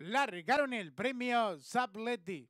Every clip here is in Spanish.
largaron el premio Zapletti.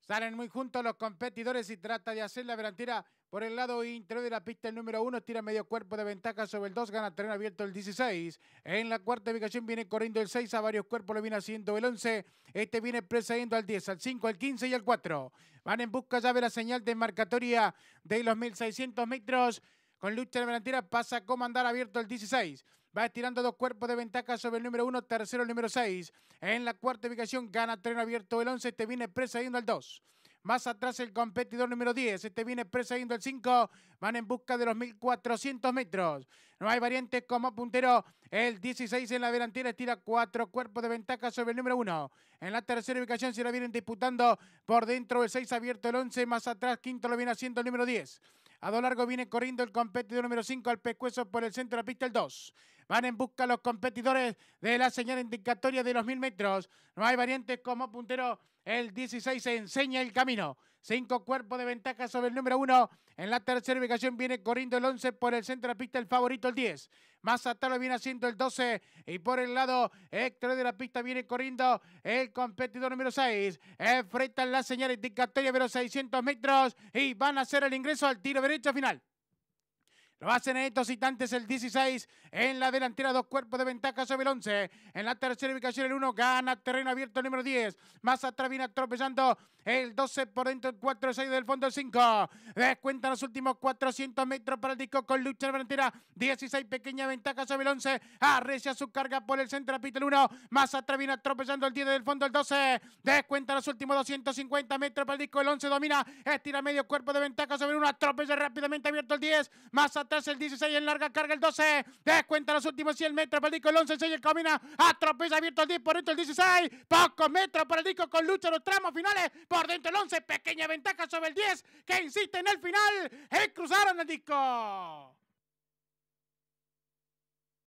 Salen muy juntos los competidores y trata de hacer la delantera por el lado interior de la pista el número uno tira medio cuerpo de ventaja sobre el 2, gana terreno abierto el 16. En la cuarta ubicación viene corriendo el 6, a varios cuerpos lo viene haciendo el 11. Este viene precediendo al 10, al 5, al 15 y al 4. Van en busca ya de la señal de marcatoria de los 1600 metros. Con lucha de delantera pasa a comandar abierto el 16. Va estirando dos cuerpos de ventaja sobre el número 1, tercero el número 6. En la cuarta ubicación gana tren abierto el 11, te este viene presa yendo al 2. Más atrás el competidor número 10. Este viene persiguiendo el 5. Van en busca de los 1400 metros. No hay variantes como puntero. El 16 en la delantera estira cuatro cuerpos de ventaja sobre el número 1. En la tercera ubicación se la vienen disputando por dentro el 6 abierto el 11. Más atrás quinto lo viene haciendo el número 10. A lo largo viene corriendo el competidor número 5 al pescuezo por el centro de la pista el 2. Van en busca los competidores de la señal indicatoria de los mil metros. No hay variantes como puntero. El 16 se enseña el camino. Cinco cuerpos de ventaja sobre el número uno. En la tercera ubicación viene corriendo el 11 por el centro de la pista, el favorito el 10. Más atrás lo viene haciendo el 12. Y por el lado exterior de la pista viene corriendo el competidor número 6. Enfrentan la señal indicatoria de los 600 metros y van a hacer el ingreso al tiro derecho final. Lo hacen estos citantes, el 16 en la delantera, dos cuerpos de ventaja sobre el 11. En la tercera ubicación el 1 gana terreno abierto el número 10. Más atrás viene atropellando el 12 por dentro el 4, 6 del fondo el 5. Descuentan los últimos 400 metros para el disco con lucha en la delantera. 16 pequeña ventaja sobre el 11. Arrecia su carga por el centro, pita el 1. Más atrás viene atropellando el 10 del fondo el 12. descuenta los últimos 250 metros para el disco el 11 domina. Estira medio cuerpo de ventaja sobre el 1. Atropella rápidamente abierto el 10. Más atrás el 16, en larga carga el 12. Descuenta los últimos 100 metros para el disco. El 11, enseña el camina. Atropella abierto el 10 por dentro el 16. Pocos metros para el disco con lucha los tramos finales. Por dentro el 11. Pequeña ventaja sobre el 10 que insiste en el final. y eh, cruzaron el disco.